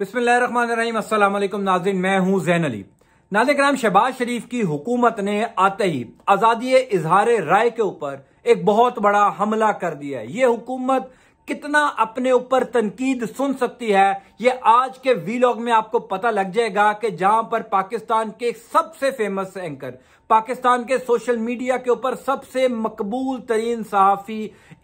बिस्मिल्लाम नाजिन मैं हूं जैन अली नाज कराम शहबाज शरीफ की हुकूमत ने आते ही आज़ादी इजहार राय के ऊपर एक बहुत बड़ा हमला कर दिया है ये हुकूमत कितना अपने ऊपर तनकीद सुन सकती है ये आज के वीलॉग में आपको पता लग जाएगा कि जहां पर पाकिस्तान के सबसे फेमस एंकर पाकिस्तान के सोशल मीडिया के ऊपर सबसे मकबूल तरीन सहाफ़ी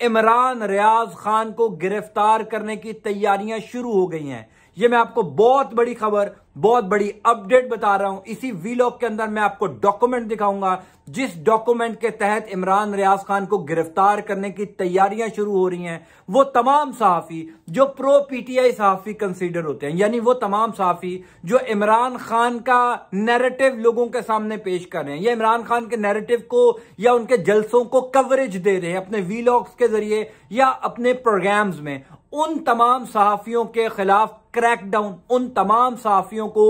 इमरान रियाज खान को गिरफ्तार करने की तैयारियां शुरू हो गई हैं ये मैं आपको बहुत बड़ी खबर बहुत बड़ी अपडेट बता रहा हूं इसी वीलॉग के अंदर मैं आपको डॉक्यूमेंट दिखाऊंगा जिस डॉक्यूमेंट के तहत इमरान रियाज खान को गिरफ्तार करने की तैयारियां शुरू हो रही हैं वो तमाम सहाफी जो प्रो पीटीआई सहाफी कंसीडर होते हैं यानी वो तमाम सहाफी जो इमरान खान का नैरेटिव लोगों के सामने पेश कर रहे हैं या इमरान खान के नैरेटिव को या उनके जलसों को कवरेज दे रहे हैं अपने वीलॉग्स के जरिए या अपने प्रोग्राम्स में उन तमाम सहाफियों के खिलाफ क्रैकडाउन उन तमाम साफियों को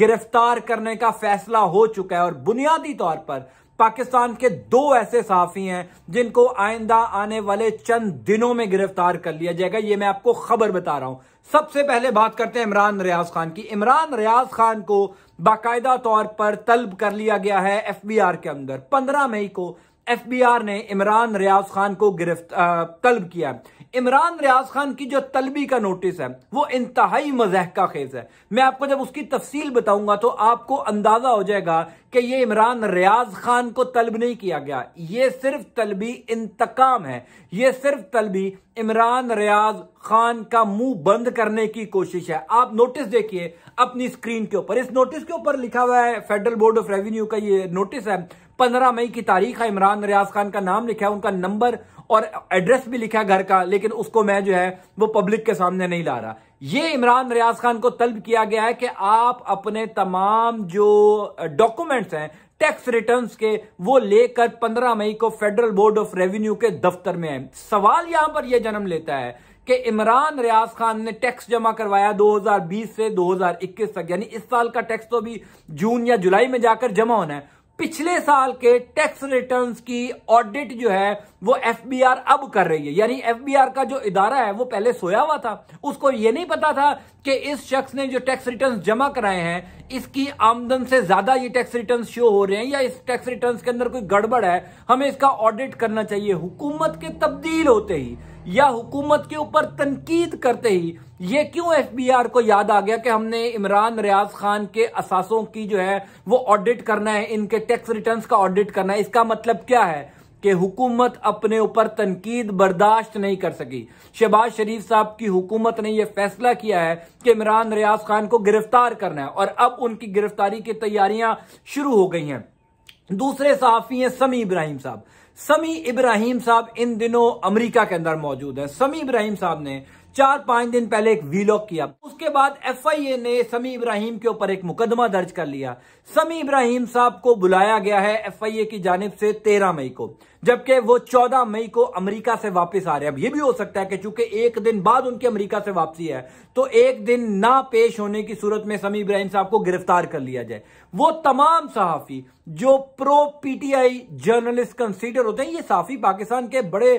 गिरफ्तार करने का फैसला हो चुका है और बुनियादी तौर पर पाकिस्तान के दो ऐसे साफी हैं जिनको आइंदा आने वाले चंद दिनों में गिरफ्तार कर लिया जाएगा ये मैं आपको खबर बता रहा हूं सबसे पहले बात करते हैं इमरान रियाज खान की इमरान रियाज खान को बाकायदा तौर पर तलब कर लिया गया है एफबीआर के अंदर पंद्रह मई को एफबीआर ने इमरान रियाज खान को गिरफ्त तलब किया इमरान रियाज खान की जो तलबी का नोटिस है वो इंतहाई मजह का खेज है मैं आपको जब उसकी तफसील बताऊंगा तो आपको अंदाजा हो जाएगा कि ये इमरान रियाज खान को तलब नहीं किया गया ये सिर्फ तलबी इंतकाम है ये सिर्फ तलबी इमरान रियाज खान का मुंह बंद करने की कोशिश है आप नोटिस देखिए अपनी स्क्रीन के ऊपर इस नोटिस के ऊपर लिखा हुआ है फेडरल बोर्ड ऑफ रेवेन्यू का ये नोटिस है पंद्रह मई की तारीख है इमरान रियाज खान का नाम लिखा है उनका नंबर और एड्रेस भी लिखा घर का लेकिन उसको मैं जो है वो पब्लिक के सामने नहीं ला रहा ये इमरान रियाज खान को तलब किया गया है कि आप अपने तमाम जो डॉक्यूमेंट्स हैं टैक्स रिटर्न्स के वो लेकर 15 मई को फेडरल बोर्ड ऑफ रेवेन्यू के दफ्तर में आए सवाल यहां पर यह जन्म लेता है कि इमरान रियाज खान ने टैक्स जमा करवाया 2020 से 2021 तक यानी इस साल का टैक्स तो भी जून या जुलाई में जाकर जमा होना है पिछले साल के टैक्स रिटर्न्स की ऑडिट जो है वो एफबीआर अब कर रही है यानी एफबीआर का जो इदारा है वो पहले सोया हुआ था उसको ये नहीं पता था कि इस शख्स ने जो टैक्स रिटर्न्स जमा कराए हैं इसकी आमदन से ज्यादा ये टैक्स रिटर्न्स शो हो रहे हैं या इस टैक्स रिटर्न्स के अंदर कोई गड़बड़ है हमें इसका ऑडिट करना चाहिए हुकूमत के तब्दील होते ही या हुकूमत के ऊपर तनकीद करते ही ये क्यों एफ बी आर को याद आ गया कि हमने इमरान रियाज खान के असासों की जो है वो ऑडिट करना है इनके टैक्स रिटर्न का ऑडिट करना है इसका मतलब क्या है कि हुकूमत अपने ऊपर तनकीद बर्दाश्त नहीं कर सकी शहबाज शरीफ साहब की हुकूमत ने यह फैसला किया है कि इमरान रियाज खान को गिरफ्तार करना है और अब उनकी गिरफ्तारी की तैयारियां शुरू हो गई हैं दूसरे सहाफ़ी हैं समी इब्राहिम साहब समी इब्राहिम साहब इन दिनों अमेरिका के अंदर मौजूद है समी इब्राहिम साहब ने चार पांच दिन पहले एक वीलॉग किया उसके बाद एफआईए ने समी इब्राहिम के ऊपर एक मुकदमा दर्ज कर लिया समी इब्राहिम साहब को बुलाया गया है एफआईए की जानब से तेरह मई को जबकि वो चौदह मई को अमेरिका से वापस आ रहे हैं अब ये भी हो सकता है कि चूंकि एक दिन बाद उनकी अमेरिका से वापसी है तो एक दिन ना पेश होने की सूरत में समी इब्राहिम साहब को गिरफ्तार कर लिया जाए वो तमाम सहाफी जो प्रो पीटीआई जर्नलिस्ट कंसीडर होते हैं ये सहाफी पाकिस्तान के बड़े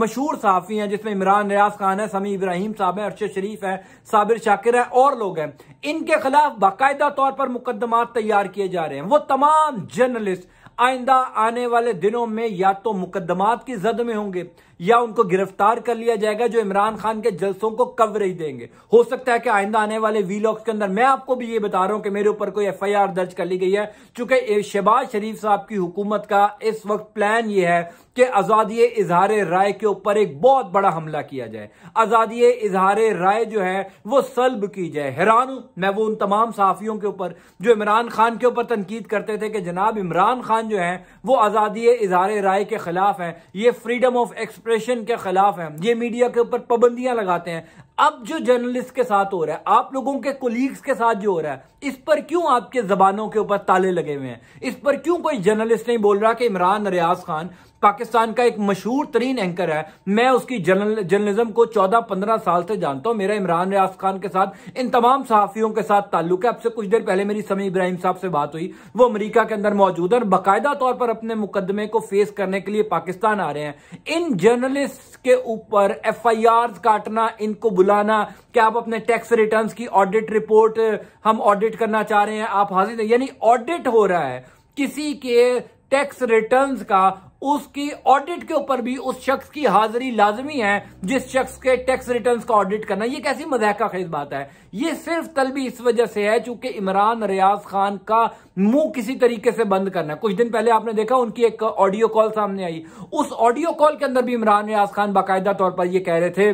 मशहूर सहाफी हैं जिसमें इमरान रियाज खान है समी इब्राहिम साहब है अरशद शरीफ है साबिर शाकिर है और लोग हैं इनके खिलाफ बाकायदा तौर पर मुकदमा तैयार किए जा रहे हैं वो तमाम जर्नलिस्ट आइंदा आने वाले दिनों में या तो मुकदमात की जद में होंगे या उनको गिरफ्तार कर लिया जाएगा जो इमरान खान के जलसों को कवरेज देंगे हो सकता है कि आइंदा आने वाले वीलॉग्स के अंदर मैं आपको भी ये बता रहा हूं कि मेरे ऊपर कोई एफआईआर दर्ज कर ली गई है चूंकि शहबाज शरीफ साहब की हुकूमत का इस वक्त प्लान ये है कि आजादी इजहार राय के ऊपर एक बहुत बड़ा हमला किया जाए आजादी इजहार राय जो है वो सल्ब की जाए हैरान हूं मैं वो उन तमाम सहाफियों के ऊपर जो इमरान खान के ऊपर तनकीद करते थे कि जनाब इमरान खान जो हैं वो आज़ादी इजहार राय के खिलाफ हैं ये फ्रीडम ऑफ एक्सप्रेशन के खिलाफ हैं ये मीडिया के ऊपर पाबंदियां लगाते हैं अब जो जर्नलिस्ट के साथ हो रहा है आप लोगों के कोलीग्स के साथ जो हो रहा है इस पर क्यों आपके जबानों के ऊपर ताले लगे हुए हैं इस पर क्यों कोई जर्नलिस्ट नहीं बोल रहा कि इमरान रियाज खान पाकिस्तान का एक मशहूर तरीन एंकर है मैं उसकी जर्नल जर्नलिज्म को चौदह पंद्रह साल से जानता हूं मेरा इमरान रियाज खान के साथ इन तमाम सहाफियों के साथ ताल्लुक है अब से कुछ देर पहले मेरी समी इब्राहिम साहब से बात हुई वो अमरीका के अंदर मौजूद है और बाकायदा तौर पर अपने मुकदमे को फेस करने के लिए पाकिस्तान आ रहे हैं इन जर्नलिस्ट के ऊपर एफ आई आर काटना इनको बुलाना क्या आप अपने टैक्स रिटर्न की ऑडिट रिपोर्ट हम ऑडिट करना चाह रहे हैं आप हाजिर यानी ऑडिट हो रहा है किसी के टैक्स रिटर्न्स का उसकी ऑडिट के ऊपर भी उस शख्स की हाजिरी लाजमी है जिस शख्स के टैक्स रिटर्न का ऑडिट करना ये कैसी मजाक खेज बात है ये सिर्फ तलबी इस वजह से है चूंकि इमरान रियाज खान का मुंह किसी तरीके से बंद करना कुछ दिन पहले आपने देखा उनकी एक ऑडियो कॉल सामने आई उस ऑडियो कॉल के अंदर भी इमरान रियाज खान बाकायदा तौर पर यह कह रहे थे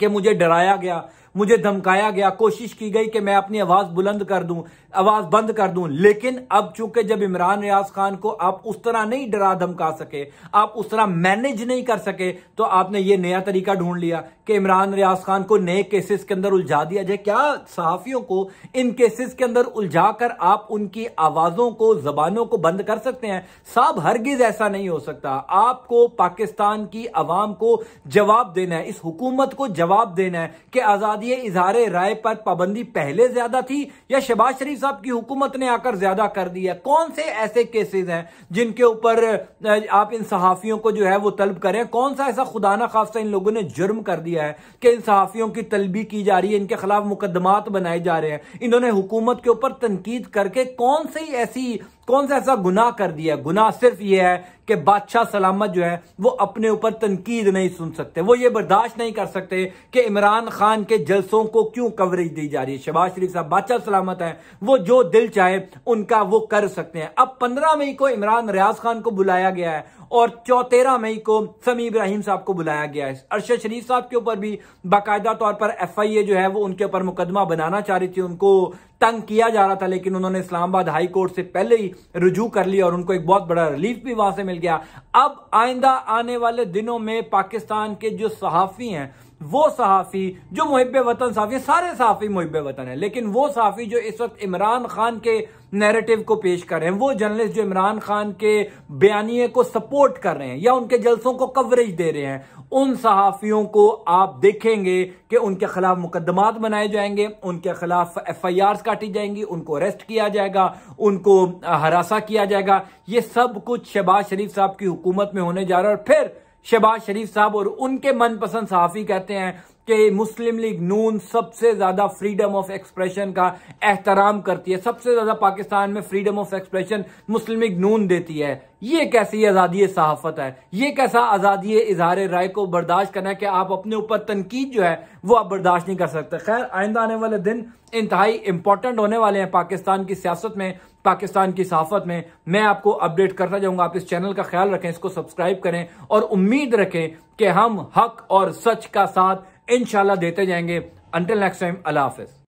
कि मुझे डराया गया मुझे धमकाया गया कोशिश की गई कि मैं अपनी आवाज बुलंद कर दूं आवाज बंद कर दूं लेकिन अब चूंकि जब इमरान रियाज खान को आप उस तरह नहीं डरा धमका सके आप उस तरह मैनेज नहीं कर सके तो आपने ये नया तरीका ढूंढ लिया कि इमरान रियाज खान को नए केसेस के अंदर उलझा दिया जाए क्या सहाफियों को इन केसेस के अंदर उलझा कर आप उनकी आवाजों को जबानों को बंद कर सकते हैं साहब हरगिज ऐसा नहीं हो सकता आपको पाकिस्तान की आवाम को जवाब देना है इस हुकूमत को जवाब देना है कि आजादी इजहार राय पर पाबंदी पहले ज्यादा थी या शहबाज शरीफ साहब की हुकूमत ने आकर ज्यादा कर दी है कौन से ऐसे केसेस हैं जिनके ऊपर आप इन सहाफियों को जो है वो तलब करें कौन सा ऐसा खुदाना खासा इन लोगों ने जुर्म कर दिया है कि इन सहाफियों की तलबी की जा रही है इनके खिलाफ मुकदमात बनाए जा रहे हैं इन्होंने हुकूमत के ऊपर तनकीद करके कौन सी ऐसी कौन सा ऐसा गुनाह कर दिया गुनाह सिर्फ ये है कि बादशाह सलामत जो है वो अपने ऊपर तनकीद नहीं सुन सकते वो ये बर्दाश्त नहीं कर सकते कि इमरान खान के जलसों को क्यों कवरेज दी जा रही है शहबाज शरीफ साहब बादशाह सलामत है वो जो दिल चाहे उनका वो कर सकते हैं अब पंद्रह मई को इमरान रियाज खान को बुलाया गया है और चौतेरह मई को समी इब्राहिम साहब को बुलाया गया है अरशद शरीफ साहब के ऊपर भी बाकायदा तौर पर एफ आई ए जो है वो उनके ऊपर मुकदमा बनाना चाह रही थी उनको तंग किया जा रहा था लेकिन उन्होंने इस्लामाबाद हाई कोर्ट से पहले ही रुजू कर लिया और उनको एक बहुत बड़ा रिलीफ भी वहां से मिल गया अब आइंदा आने वाले दिनों में पाकिस्तान के जो सहाफी हैं वो सहाफ़ी जो मुहब वतन सहाफ़ी सारे सहाफ़ी मुहब वतन है लेकिन वो सहाफ़ी जो इस वक्त इमरान खान के नैरेटिव को पेश कर रहे हैं वो जर्नलिस्ट जो इमरान खान के बयानिए को सपोर्ट कर रहे हैं या उनके जलसों को कवरेज दे रहे हैं उन सहाफ़ियों को आप देखेंगे कि उनके खिलाफ मुकदमात बनाए जाएंगे उनके खिलाफ एफ आई आर काटी जाएंगी उनको अरेस्ट किया जाएगा उनको हरासा किया जाएगा ये सब कुछ शहबाज शरीफ साहब की हुकूमत में होने जा रहा है और फिर शहबाज शरीफ साहब और उनके मनपसंद सहाफ़ी कहते हैं कि मुस्लिम लीग नून सबसे ज्यादा फ्रीडम ऑफ एक्सप्रेशन का एहतराम करती है सबसे ज्यादा पाकिस्तान में freedom of expression Muslim League Noon देती है ये कैसी आज़ादी सहाफत है ये कैसा आज़ादी इजहार राय को बर्दाश्त करना है कि आप अपने ऊपर तनकीद जो है वो आप बर्दाश्त नहीं कर सकते खैर आइंदा आने वाले दिन इंतहाई इंपॉर्टेंट होने वाले हैं पाकिस्तान की सियासत में पाकिस्तान की सहाफत में मैं आपको अपडेट करता जाऊंगा आप इस चैनल का ख्याल रखें इसको सब्सक्राइब करें और उम्मीद रखें कि हम हक और सच का साथ इन देते जाएंगे अंटिल नेक्स्ट टाइम अल्लाह हाफिज़